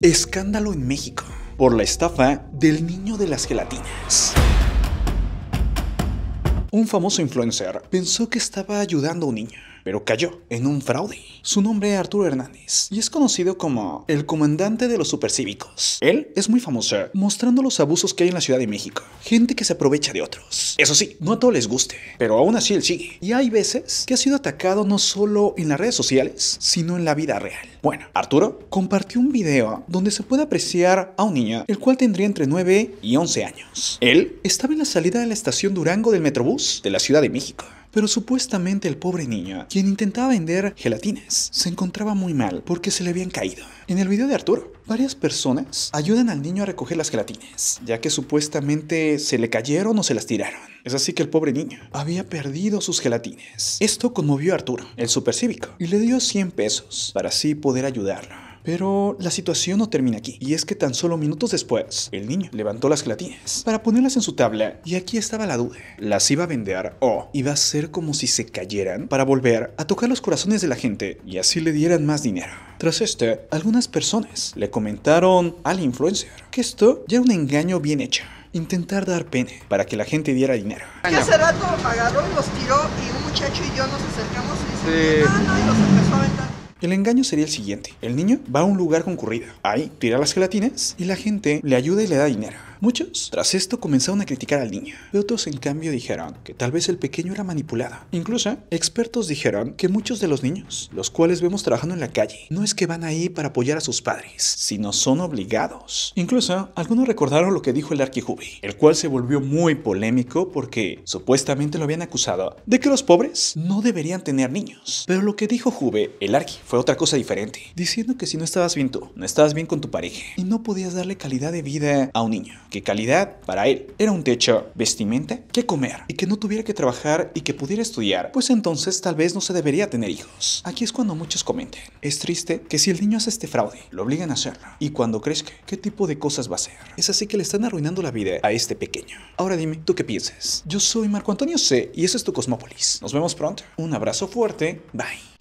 Escándalo en México por la estafa del niño de las gelatinas. Un famoso influencer pensó que estaba ayudando a un niño pero cayó en un fraude. Su nombre es Arturo Hernández y es conocido como el comandante de los supercívicos. Él es muy famoso, mostrando los abusos que hay en la Ciudad de México. Gente que se aprovecha de otros. Eso sí, no a todos les guste, pero aún así él sigue. Y hay veces que ha sido atacado no solo en las redes sociales, sino en la vida real. Bueno, Arturo compartió un video donde se puede apreciar a un niño, el cual tendría entre 9 y 11 años. Él estaba en la salida de la estación Durango del Metrobús de la Ciudad de México pero supuestamente el pobre niño, quien intentaba vender gelatines, se encontraba muy mal porque se le habían caído. En el video de Arturo, varias personas ayudan al niño a recoger las gelatines, ya que supuestamente se le cayeron o se las tiraron. Es así que el pobre niño había perdido sus gelatines. Esto conmovió a Arturo, el supercívico, y le dio 100 pesos para así poder ayudarlo. Pero la situación no termina aquí, y es que tan solo minutos después, el niño levantó las gelatinas para ponerlas en su tabla, y aquí estaba la duda. ¿Las iba a vender o iba a ser como si se cayeran para volver a tocar los corazones de la gente y así le dieran más dinero? Tras este, algunas personas le comentaron al influencer que esto ya era un engaño bien hecho. Intentar dar pene para que la gente diera dinero. hace rato agarró y los tiró y un muchacho y yo nos acercamos y, sí. Ah, empezó a el engaño sería el siguiente. El niño va a un lugar concurrido. Ahí tira las gelatinas y la gente le ayuda y le da dinero. Muchos, tras esto, comenzaron a criticar al niño. Otros, en cambio, dijeron que tal vez el pequeño era manipulado. Incluso, expertos dijeron que muchos de los niños, los cuales vemos trabajando en la calle, no es que van ahí para apoyar a sus padres, sino son obligados. Incluso, algunos recordaron lo que dijo el arquijubi, el cual se volvió muy polémico porque supuestamente lo habían acusado de que los pobres no deberían tener niños. Pero lo que dijo Jube, el arqui, fue otra cosa diferente, diciendo que si no estabas bien tú, no estabas bien con tu pareja y no podías darle calidad de vida a un niño. ¿Qué calidad para él era un techo, vestimenta, ¿Qué comer y que no tuviera que trabajar y que pudiera estudiar, pues entonces tal vez no se debería tener hijos. Aquí es cuando muchos comenten. Es triste que si el niño hace este fraude, lo obligan a hacerlo. Y cuando crezca, ¿qué tipo de cosas va a hacer? Es así que le están arruinando la vida a este pequeño. Ahora dime, ¿tú qué piensas? Yo soy Marco Antonio C y eso es tu Cosmópolis. Nos vemos pronto. Un abrazo fuerte. Bye.